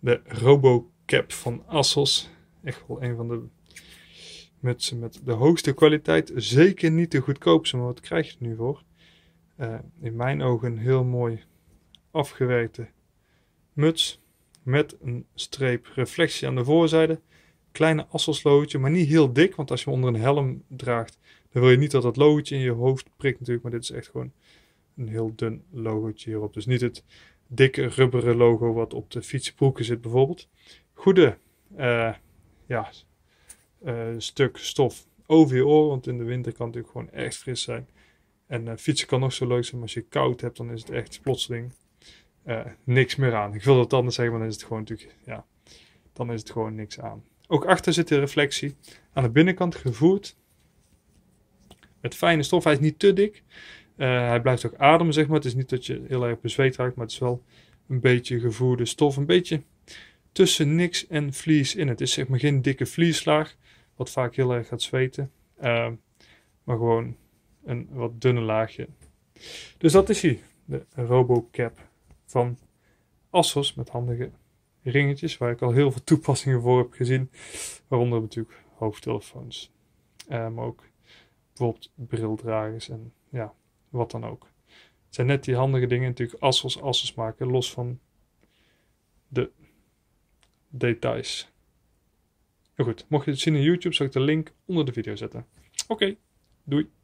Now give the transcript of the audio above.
de RoboCap van Assos. Echt wel een van de mutsen met de hoogste kwaliteit. Zeker niet de goedkoopste, maar wat krijg je er nu voor? Eh, in mijn ogen een heel mooi afgewerkte muts. Met een streep reflectie aan de voorzijde. Kleine asselslootje, maar niet heel dik. Want als je hem onder een helm draagt, dan wil je niet dat dat logootje in je hoofd prikt natuurlijk. Maar dit is echt gewoon een heel dun logootje hierop. Dus niet het dikke rubberen logo wat op de fietsenbroeken zit bijvoorbeeld. Goede eh, ja, eh, stuk stof over je oren, want in de winter kan het natuurlijk gewoon echt fris zijn. En eh, fietsen kan nog zo leuk zijn, maar als je koud hebt, dan is het echt plotseling niks meer aan. Ik wil dat anders zeggen, maar dan is het gewoon natuurlijk, ja, dan is het gewoon niks aan. Ook achter zit de reflectie. Aan de binnenkant gevoerd met fijne stof. Hij is niet te dik. Eh, hij blijft ook ademen, zeg maar. Het is niet dat je heel erg bezweet raakt, maar het is wel een beetje gevoerde stof. Een beetje tussen niks en vlies in. Het is zeg maar geen dikke vlieslaag, wat vaak heel erg gaat zweten. Eh, maar gewoon een wat dunne laagje. Dus dat is hier de RoboCap van Assos met handige ringetjes, waar ik al heel veel toepassingen voor heb gezien. Waaronder natuurlijk hoofdtelefoons, eh, maar ook bijvoorbeeld brildragers en ja, wat dan ook. Het zijn net die handige dingen natuurlijk assels, assels maken, los van de details. Maar nou goed, mocht je het zien in YouTube, zal ik de link onder de video zetten. Oké, doei.